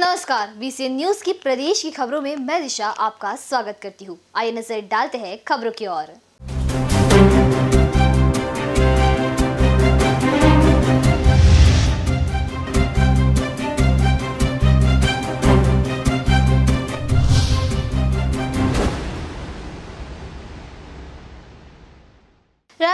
नमस्कार BCN news की प्रदेश की खबरों में मैं दिशा आपका स्वागत करती हूँ आइए नजर डालते हैं खबरों की ओर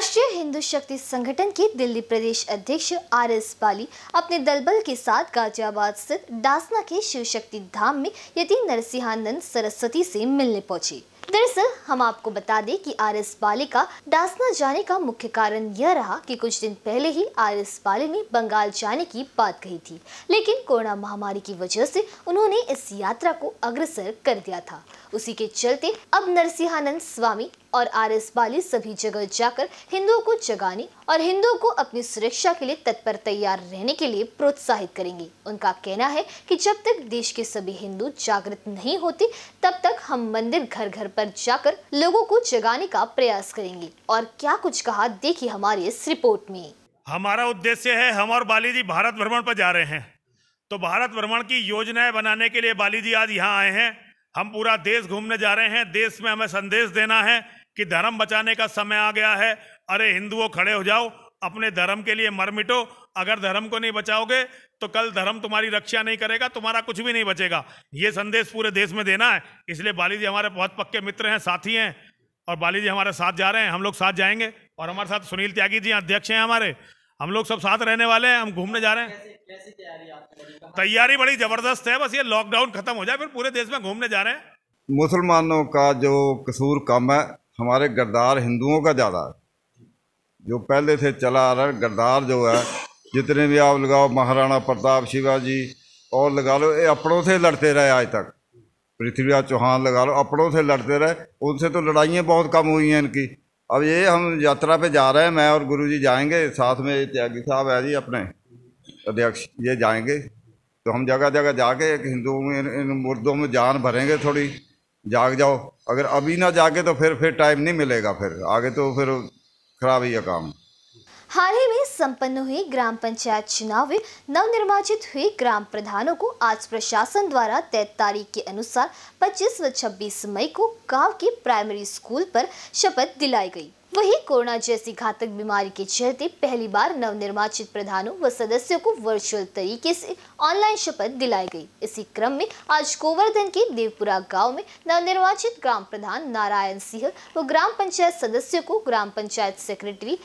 राष्ट्रीय हिंदू शक्ति संगठन के दिल्ली प्रदेश अध्यक्ष आर एस बाली अपने दलबल के साथ गाजियाबाद स्थित डासना के शिव शक्ति धाम में यति नरसिंहानंद सरस्वती से मिलने पहुंचे दरअसल हम आपको बता दें कि आर एस बाली का डासना जाने का मुख्य कारण यह रहा कि कुछ दिन पहले ही आर एस बाली ने बंगाल जाने की बात कही थी लेकिन कोरोना महामारी की वजह से उन्होंने इस यात्रा को अग्रसर कर दिया था उसी के चलते अब नरसिंहानंद स्वामी और आर एस बाली सभी जगह जाकर हिंदुओं को जगाने और हिंदुओं को अपनी सुरक्षा के लिए तत्पर तैयार रहने के लिए प्रोत्साहित करेंगे उनका कहना है कि जब तक देश के सभी हिंदू जागृत नहीं होते तब तक हम मंदिर घर घर पर जाकर लोगों को जगाने का प्रयास करेंगे और क्या कुछ कहा देखिए हमारी इस रिपोर्ट में हमारा उद्देश्य है हम और बाली जी भारत भ्रमण पर जा रहे हैं तो भारत भ्रमण की योजनाएं बनाने के लिए बाली जी आज यहाँ आए हैं हम पूरा देश घूमने जा रहे हैं देश में हमें संदेश देना है कि धर्म बचाने का समय आ गया है अरे हिंदुओं खड़े हो जाओ अपने धर्म के लिए मर मिटो अगर धर्म को नहीं बचाओगे तो कल धर्म तुम्हारी रक्षा नहीं करेगा तुम्हारा कुछ भी नहीं बचेगा ये संदेश पूरे देश में देना है इसलिए बाली जी हमारे बहुत पक्के मित्र हैं साथी हैं और बाली जी हमारे साथ जा रहे हैं हम लोग साथ जाएंगे और हमारे साथ सुनील त्यागी जी अध्यक्ष हैं हमारे हम लोग सब साथ रहने वाले हैं हम घूमने जा रहे हैं तैयारी बड़ी जबरदस्त है बस ये लॉकडाउन खत्म हो जाए फिर पूरे देश में घूमने जा रहे हैं मुसलमानों का जो कसूर कम है हमारे गद्दार हिंदुओं का ज़्यादा है जो पहले से चला आ रहा है गद्दार जो है जितने भी आप लगाओ महाराणा प्रताप शिवाजी और लगा लो ये अपनों से लड़ते रहे आज तक पृथ्वीराज चौहान लगा लो अपनों से लड़ते रहे उनसे तो लड़ाइयाँ बहुत कम हुई हैं इनकी अब ये हम यात्रा पे जा रहे हैं मैं और गुरु जी जाएंगे साथ में त्यागी साहब है जी अपने अध्यक्ष ये जाएंगे तो हम जगह जगह जाके एक हिंदुओं में इन, इन मुर्दों में जान भरेंगे थोड़ी जाग जाओ अगर अभी ना जागे तो फिर फिर टाइम नहीं मिलेगा फिर आगे तो फिर खराब ही है काम हाल ही में संपन्न हुई ग्राम पंचायत चुनाव में नव निर्वाचित हुए ग्राम प्रधानों को आज प्रशासन द्वारा तय तारीख के अनुसार 25 व 26 मई को गांव के प्राइमरी स्कूल पर शपथ दिलाई गई वहीं कोरोना जैसी घातक बीमारी के चलते पहली बार नवनिर्वाचित प्रधानों व सदस्यों को वर्चुअल तरीके से ऑनलाइन शपथ दिलाई गई इसी क्रम में आज गोवर्धन के देवपुरा गांव में नवनिर्वाचित ग्राम प्रधान नारायण सिंह व ग्राम पंचायत सदस्यों को ग्राम पंचायत सेक्रेटरी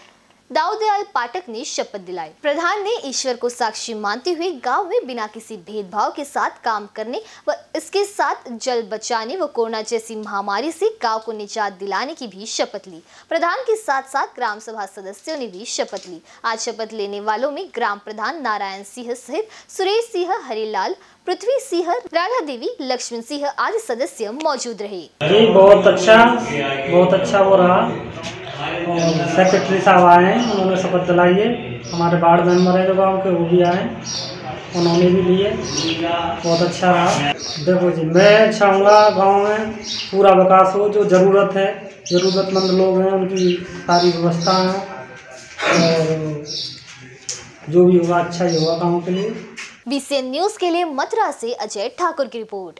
दाऊदयाल पाठक ने शपथ दिलाई प्रधान ने ईश्वर को साक्षी मानते हुए गांव में बिना किसी भेदभाव के साथ काम करने व इसके साथ जल बचाने व कोरोना जैसी महामारी से गांव को निजात दिलाने की भी शपथ ली प्रधान के साथ साथ ग्राम सभा सदस्यों ने भी शपथ ली आज शपथ लेने वालों में ग्राम प्रधान नारायण सिंह सहित सुरेश सिंह हरिलाल पृथ्वी सिंह राधा देवी लक्ष्मण सिंह आदि सदस्य मौजूद रहे बहुत अच्छा बहुत अच्छा हो रहा सेक्रेटरी साहब आए हैं उन्होंने शपथ दिलाई है हमारे वार्ड मेम्बर है जो गाँव के वो भी आए हैं उन्होंने भी लिए बहुत अच्छा रहा देखो जी मैं चाहूँगा गांव में पूरा विकास हो जो ज़रूरत है ज़रूरतमंद लोग हैं उनकी सारी व्यवस्था है और जो भी होगा अच्छा ही होगा गाँव के लिए बीसीएन न्यूज़ के लिए मथुरा से अजय ठाकुर की रिपोर्ट